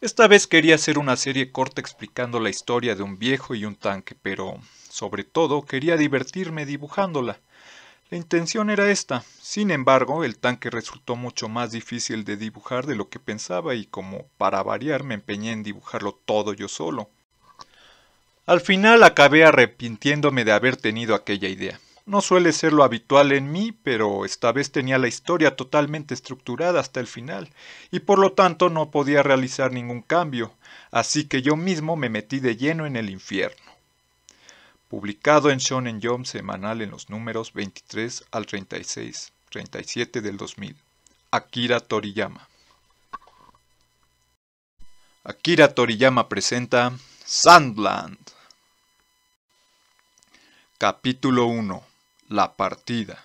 Esta vez quería hacer una serie corta explicando la historia de un viejo y un tanque, pero sobre todo quería divertirme dibujándola. La intención era esta, sin embargo el tanque resultó mucho más difícil de dibujar de lo que pensaba y como para variar me empeñé en dibujarlo todo yo solo. Al final acabé arrepintiéndome de haber tenido aquella idea. No suele ser lo habitual en mí, pero esta vez tenía la historia totalmente estructurada hasta el final, y por lo tanto no podía realizar ningún cambio, así que yo mismo me metí de lleno en el infierno. Publicado en Shonen Jump semanal en los números 23 al 36, 37 del 2000. Akira Toriyama. Akira Toriyama presenta Sandland. Capítulo 1 la partida.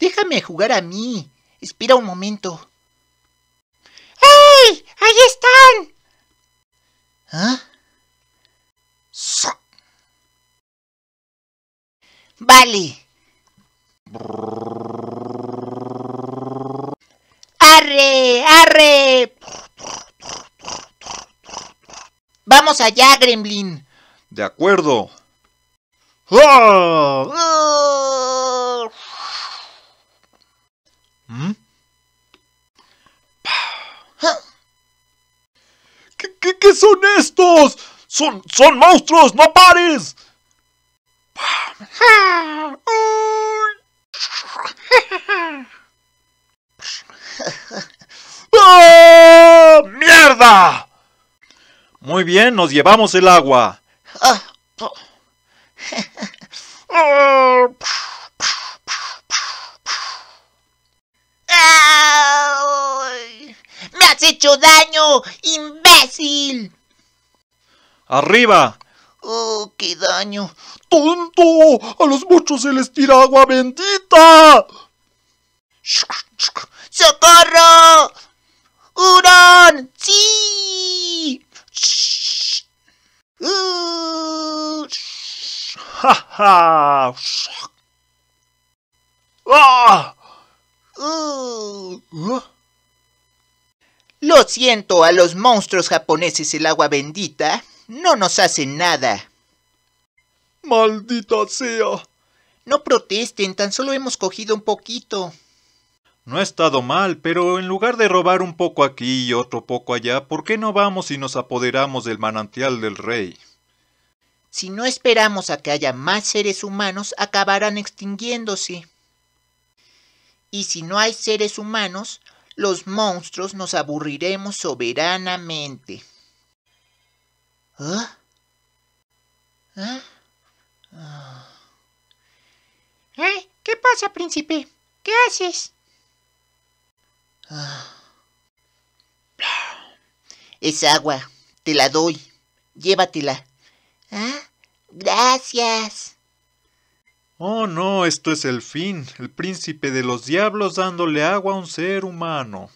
Déjame jugar a mí. Espera un momento. ¡Ey! ¡Ahí están! ¿Ah? Vale. ¡Arre! ¡Arre! ¡Vamos allá, Gremlin! De acuerdo. ¿Mm? ¿Qué, qué, son estos? ¡Son, son monstruos! ¡No pares! Ah. Muy bien, nos llevamos el agua. Ah, ¡Me has hecho daño, imbécil! ¡Arriba! ¡Oh, qué daño! ¡Tonto! ¡A los muchos se les tira agua bendita! ¡Socorro! ¡Hurón! ¡Sí! ¡Ja, ja! Lo siento, a los monstruos japoneses el agua bendita no nos hace nada. ¡Maldita sea! No protesten, tan solo hemos cogido un poquito. No ha estado mal, pero en lugar de robar un poco aquí y otro poco allá, ¿por qué no vamos y nos apoderamos del manantial del rey? Si no esperamos a que haya más seres humanos, acabarán extinguiéndose. Y si no hay seres humanos, los monstruos nos aburriremos soberanamente. ¿Ah? ¿Ah? Ah. ¿Eh? ¿Qué pasa, príncipe? ¿Qué haces? Ah. Es agua, te la doy, llévatela. Ah, gracias. Oh, no, esto es el fin, el príncipe de los diablos dándole agua a un ser humano.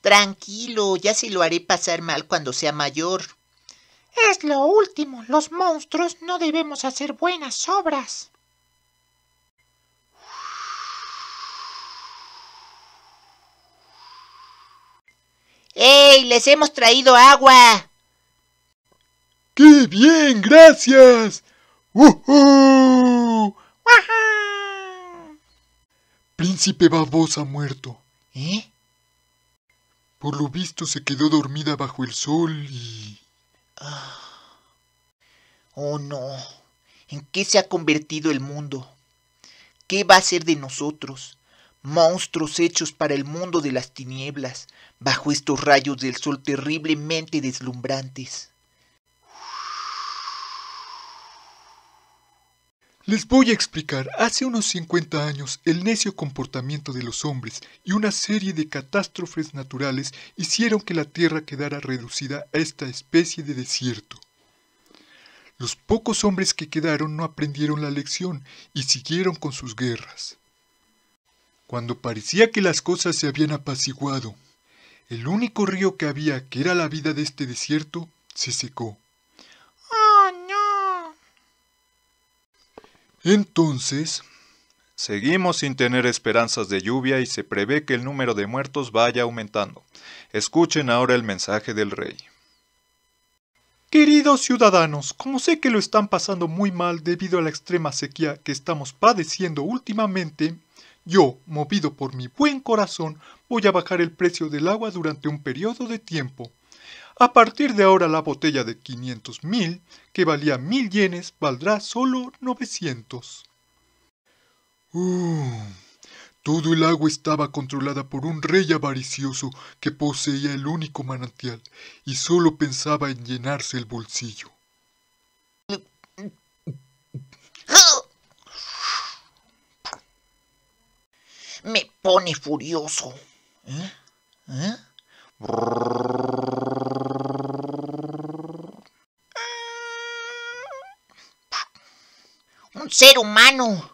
Tranquilo, ya se lo haré pasar mal cuando sea mayor. Es lo último, los monstruos no debemos hacer buenas obras. ¡Ey! ¡Les hemos traído agua! ¡Qué bien! ¡Gracias! ¡Uh! Príncipe Babosa muerto. ¿Eh? Por lo visto se quedó dormida bajo el sol y... Ah. Oh no. ¿En qué se ha convertido el mundo? ¿Qué va a ser de nosotros? monstruos hechos para el mundo de las tinieblas, bajo estos rayos del sol terriblemente deslumbrantes. Les voy a explicar, hace unos 50 años, el necio comportamiento de los hombres y una serie de catástrofes naturales hicieron que la Tierra quedara reducida a esta especie de desierto. Los pocos hombres que quedaron no aprendieron la lección y siguieron con sus guerras. Cuando parecía que las cosas se habían apaciguado, el único río que había, que era la vida de este desierto, se secó. Ah no! Entonces... Seguimos sin tener esperanzas de lluvia y se prevé que el número de muertos vaya aumentando. Escuchen ahora el mensaje del rey. Queridos ciudadanos, como sé que lo están pasando muy mal debido a la extrema sequía que estamos padeciendo últimamente, yo, movido por mi buen corazón, voy a bajar el precio del agua durante un periodo de tiempo. A partir de ahora la botella de mil que valía 1.000 yenes, valdrá solo 900. Uh, todo el agua estaba controlada por un rey avaricioso que poseía el único manantial y solo pensaba en llenarse el bolsillo. me pone furioso. ¿Eh? ¿Eh? Un ser humano.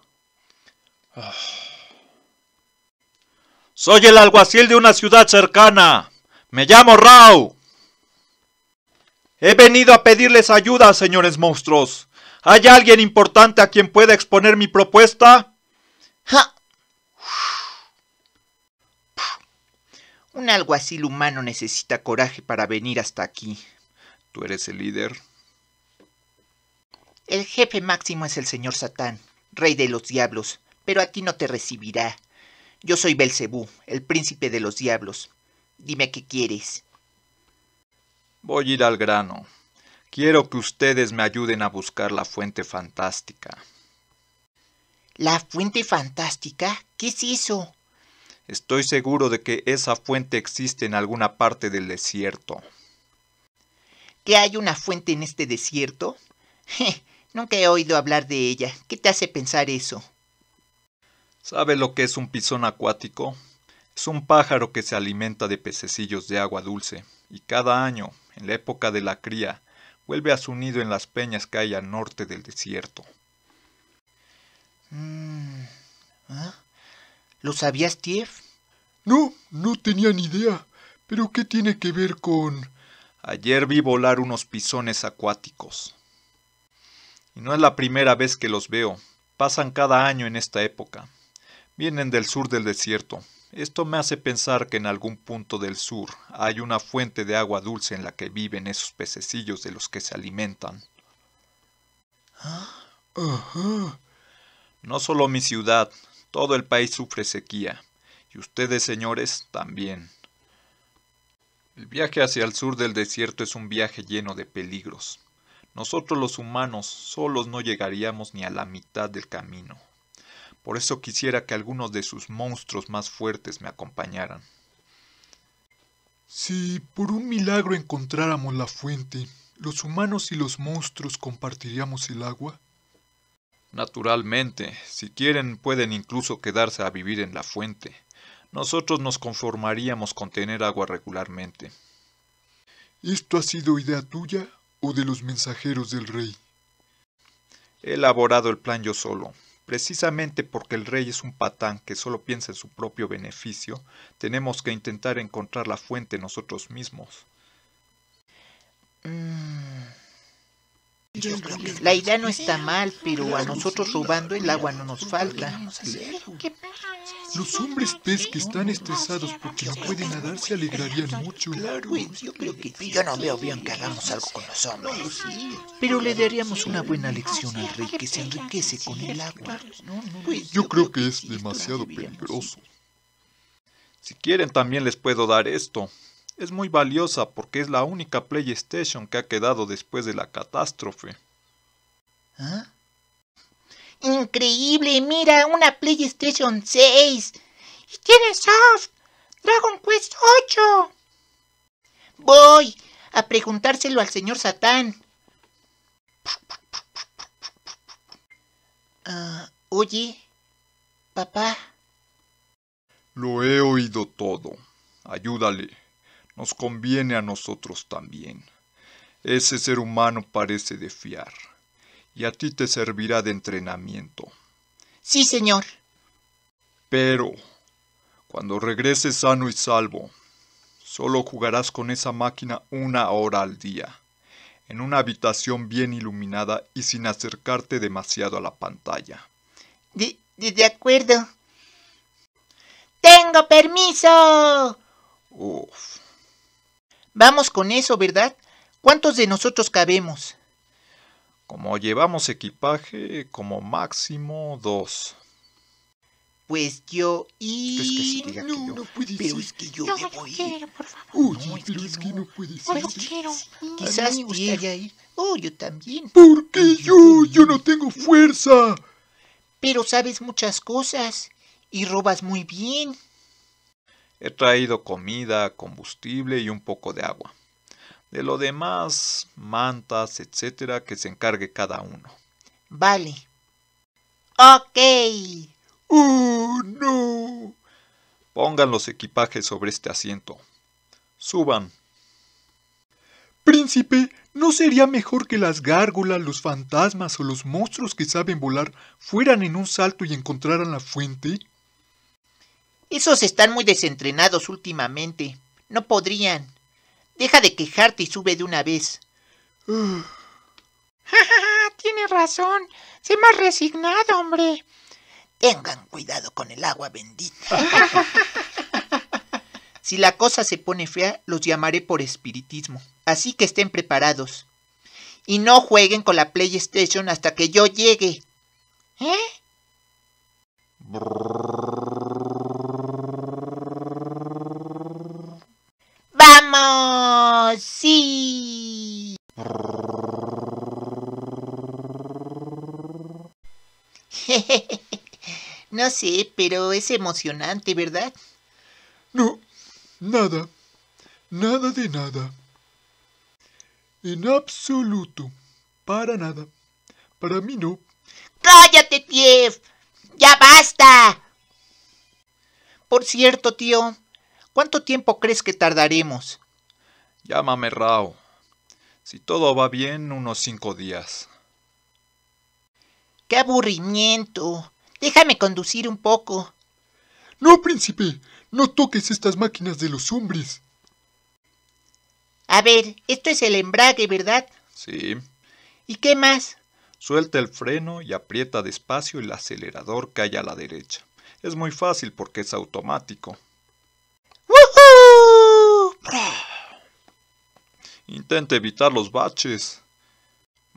Soy el alguacil de una ciudad cercana. Me llamo Rao. He venido a pedirles ayuda, señores monstruos. ¿Hay alguien importante a quien pueda exponer mi propuesta? Ja. Un alguacil humano necesita coraje para venir hasta aquí. ¿Tú eres el líder? El jefe máximo es el señor Satán, rey de los diablos, pero a ti no te recibirá. Yo soy Belcebú, el príncipe de los diablos. Dime qué quieres. Voy a ir al grano. Quiero que ustedes me ayuden a buscar la fuente fantástica. ¿La fuente fantástica? ¿Qué es eso? Estoy seguro de que esa fuente existe en alguna parte del desierto. ¿Que hay una fuente en este desierto? Je, nunca he oído hablar de ella. ¿Qué te hace pensar eso? ¿Sabe lo que es un pisón acuático? Es un pájaro que se alimenta de pececillos de agua dulce, y cada año, en la época de la cría, vuelve a su nido en las peñas que hay al norte del desierto. Mm, ¿Ah? ¿Lo sabías, Tief? No, no tenía ni idea. ¿Pero qué tiene que ver con...? Ayer vi volar unos pisones acuáticos. Y no es la primera vez que los veo. Pasan cada año en esta época. Vienen del sur del desierto. Esto me hace pensar que en algún punto del sur hay una fuente de agua dulce en la que viven esos pececillos de los que se alimentan. Ah, ajá. No solo mi ciudad, todo el país sufre sequía, y ustedes, señores, también. El viaje hacia el sur del desierto es un viaje lleno de peligros. Nosotros los humanos solos no llegaríamos ni a la mitad del camino. Por eso quisiera que algunos de sus monstruos más fuertes me acompañaran. Si por un milagro encontráramos la fuente, los humanos y los monstruos compartiríamos el agua. Naturalmente, si quieren pueden incluso quedarse a vivir en la fuente. Nosotros nos conformaríamos con tener agua regularmente. ¿Esto ha sido idea tuya o de los mensajeros del rey? He elaborado el plan yo solo. Precisamente porque el rey es un patán que solo piensa en su propio beneficio, tenemos que intentar encontrar la fuente nosotros mismos. Mm. La idea no está mal, pero a nosotros robando el agua no nos falta. Los hombres pez que están estresados porque no pueden nadar se alegrarían mucho. yo creo que yo no veo bien que hagamos algo con los hombres. Pero le daríamos una buena lección al rey que se enriquece con el agua. Pues, yo creo que es demasiado peligroso. Si quieren también les puedo dar esto es muy valiosa porque es la única PlayStation que ha quedado después de la catástrofe. ¿Ah? Increíble, mira, una PlayStation 6. Y tiene soft. Dragon Quest 8. Voy a preguntárselo al señor Satán. Ah, oye, papá. Lo he oído todo. Ayúdale nos conviene a nosotros también. Ese ser humano parece de fiar, y a ti te servirá de entrenamiento. Sí, señor. Pero, cuando regreses sano y salvo, solo jugarás con esa máquina una hora al día, en una habitación bien iluminada y sin acercarte demasiado a la pantalla. De, de, de acuerdo. Tengo permiso. Uf. Vamos con eso, ¿verdad? ¿Cuántos de nosotros cabemos? Como llevamos equipaje, como máximo dos. Pues yo y... no, pero es que yo debo ir. no por favor. Oye, pero es que no, puedes pues ir. ser. quiero. Mm. Quizás me gustaría ir. Oh, yo también. ¿Por qué yo? Yo no tengo fuerza. Pero sabes muchas cosas y robas muy bien. He traído comida, combustible y un poco de agua. De lo demás, mantas, etcétera, que se encargue cada uno. Vale. Ok. ¡Oh, Pongan los equipajes sobre este asiento. Suban. Príncipe, ¿no sería mejor que las gárgolas, los fantasmas o los monstruos que saben volar fueran en un salto y encontraran la fuente? Esos están muy desentrenados últimamente. No podrían. Deja de quejarte y sube de una vez. Tiene razón. Se me ha resignado, hombre. Tengan cuidado con el agua bendita. si la cosa se pone fea, los llamaré por espiritismo. Así que estén preparados. Y no jueguen con la PlayStation hasta que yo llegue. ¿Eh? No ¡Sí! no sé, pero es emocionante, ¿verdad? No, nada. Nada de nada. En absoluto. Para nada. Para mí no. ¡Cállate, Tief! ¡Ya basta! Por cierto, tío, ¿cuánto tiempo crees que tardaremos? Llámame Rao. Si todo va bien, unos cinco días. ¡Qué aburrimiento! Déjame conducir un poco. No, príncipe, no toques estas máquinas de los hombres. A ver, esto es el embrague, ¿verdad? Sí. ¿Y qué más? Suelta el freno y aprieta despacio el acelerador que hay a la derecha. Es muy fácil porque es automático. Intente evitar los baches.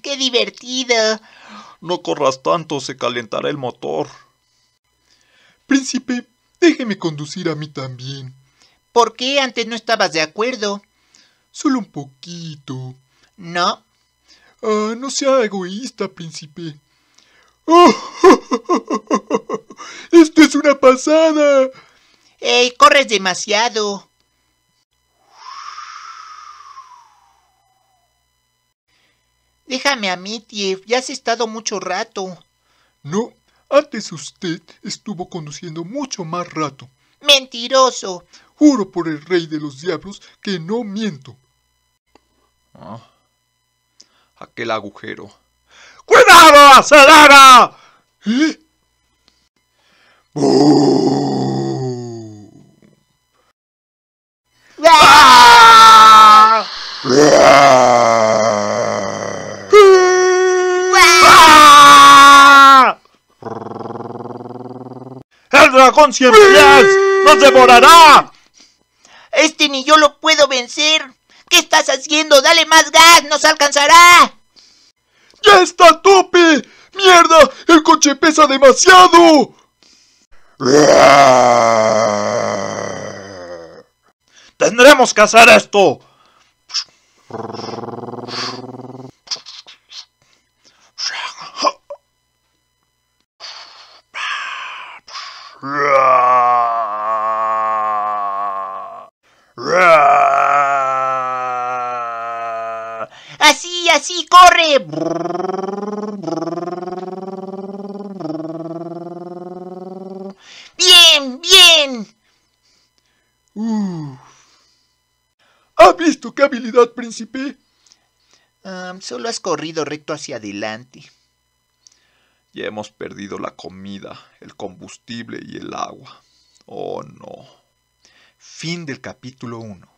¡Qué divertido! No corras tanto, se calentará el motor. Príncipe, déjeme conducir a mí también. ¿Por qué antes no estabas de acuerdo? Solo un poquito. ¿No? Ah, no sea egoísta, príncipe. ¡Esto es una pasada! ¡Ey, corres demasiado! Déjame a mí, Tief, ya has estado mucho rato. No, antes usted estuvo conduciendo mucho más rato. ¡Mentiroso! Juro por el rey de los diablos que no miento. Ah, aquel agujero. ¡Cuidado, acelera! ¡Ah! ¡Ah! ¡Ah! ¡El dragón siempre ¡Nos devorará! Este ni yo lo puedo vencer. ¿Qué estás haciendo? ¡Dale más gas! ¡Nos alcanzará! ¡Ya está tupi, tope! ¡Mierda! ¡El coche pesa demasiado! ¡Tendremos que hacer esto! ¡Sí, corre. Bien, bien. Uh. ¿Has visto qué habilidad, príncipe? solo has corrido recto hacia adelante. Ya hemos perdido la comida, el combustible y el agua. Oh no. Fin del capítulo 1.